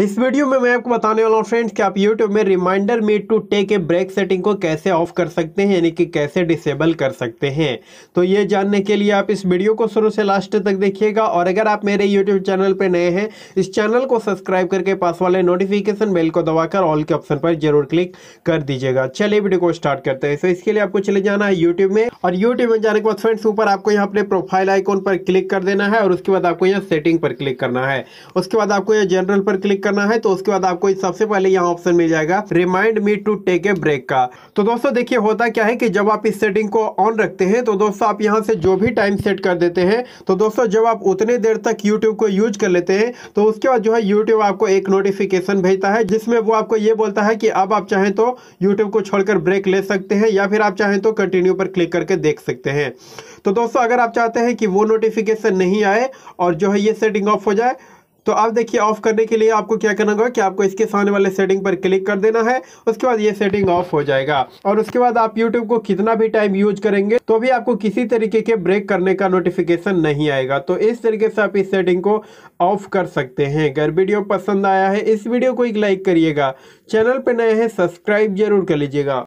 इस वीडियो में मैं आपको बताने वाला हूँ फ्रेंड्स कि आप यूट्यूब में reminder me to take a break setting को कैसे ऑफ कर सकते हैं यानी कि कैसे डिसेबल कर सकते हैं तो ये जानने के लिए आप इस वीडियो को शुरू से लास्ट तक देखिएगा और अगर आप मेरे यूट्यूब चैनल पर नए हैं इस चैनल को सब्सक्राइब करके पास वाले नोटिफिकेशन बेल को दबाकर ऑल के ऑप्शन पर जरूर क्लिक कर दीजिएगा चलिए वीडियो को स्टार्ट करते हैं तो इसके लिए आपको चले जाना है यूट्यूब में और यूट्यूब में जाने के बाद फ्रेंड्स ऊपर आपको यहाँ अपने प्रोफाइल आइकोन पर क्लिक कर देना है और उसके बाद आपको यहाँ सेटिंग पर क्लिक करना है उसके बाद आपको यहाँ जनरल पर क्लिक करना है तो उसके बाद आपको सबसे पहले यहाँ ऑप्शन मिल जाएगा remind me to take a break का तो दोस्तों देखिए होता क्या है कि जब आप इस सेटिंग को ऑन रखते हैं तो दोस्तों आप यहाँ से जो भी टाइम सेट कर देते हैं तो दोस्तों जब आप उतने देर तक यूट्यूब को यूज कर लेते हैं तो उसके बाद जो है यूट्यूब आपको एक नोटिफिकेशन भेजता है जिसमें वो आपको ये बोलता है कि अब आप चाहें तो यूट्यूब को छोड़कर ब्रेक ले सकते हैं या फिर आप चाहें तो कंटिन्यू पर क्लिक करके देख सकते हैं तो दोस्तों अगर आप चाहते हैं कि वो नोटिफिकेशन नहीं आए और जो है ये सेटिंग ऑफ हो जाए तो अब देखिए ऑफ करने के लिए आपको क्या करना होगा कि आपको इसके सामने वाले सेटिंग पर क्लिक कर देना है उसके बाद ये सेटिंग ऑफ हो जाएगा और उसके बाद आप यूट्यूब को कितना भी टाइम यूज करेंगे तो भी आपको किसी तरीके के ब्रेक करने का नोटिफिकेशन नहीं आएगा तो इस तरीके से आप इस सेटिंग को ऑफ कर सकते हैं अगर वीडियो पसंद आया है इस वीडियो को एक लाइक करिएगा चैनल पर नए हैं सब्सक्राइब जरूर कर लीजिएगा